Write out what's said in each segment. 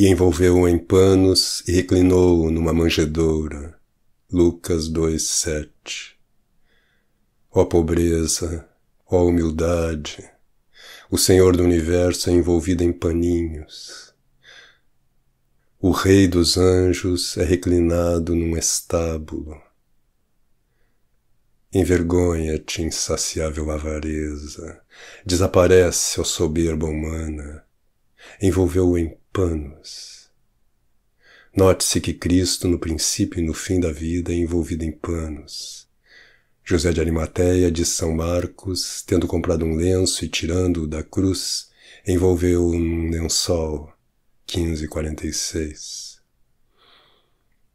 e envolveu-o em panos e reclinou-o numa manjedoura. Lucas 2:7. Ó pobreza, ó humildade, o Senhor do universo é envolvido em paninhos. O Rei dos anjos é reclinado num estábulo. Envergonha-te, insaciável avareza, desaparece, ó soberba humana, envolveu-o em panos. Note-se que Cristo, no princípio e no fim da vida, é envolvido em panos. José de Arimateia, de São Marcos, tendo comprado um lenço e tirando-o da cruz, envolveu um lençol. 1546.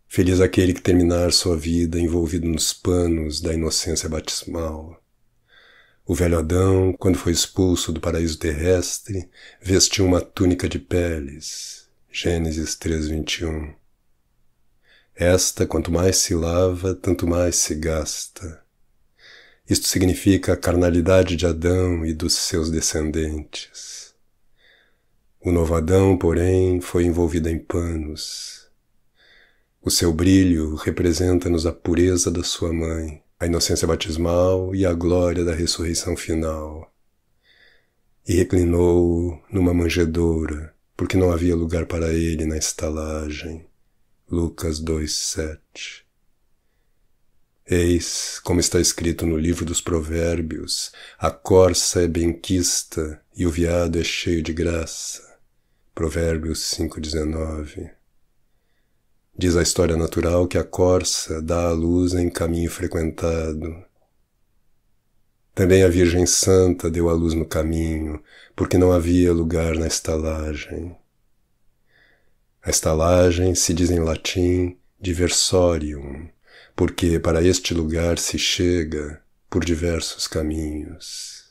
Feliz aquele que terminar sua vida envolvido nos panos da inocência batismal o velho Adão, quando foi expulso do paraíso terrestre, vestiu uma túnica de peles. Gênesis 3:21. Esta, quanto mais se lava, tanto mais se gasta. Isto significa a carnalidade de Adão e dos seus descendentes. O novo Adão, porém, foi envolvido em panos. O seu brilho representa-nos a pureza da sua mãe a inocência batismal e a glória da ressurreição final. E reclinou numa manjedoura, porque não havia lugar para ele na estalagem. Lucas 2:7. Eis, como está escrito no livro dos Provérbios, a corça é benquista e o veado é cheio de graça. Provérbios 5:19. Diz a história natural que a corça dá à luz em caminho frequentado. Também a Virgem Santa deu à luz no caminho, porque não havia lugar na estalagem. A estalagem se diz em latim diversorium, porque para este lugar se chega por diversos caminhos.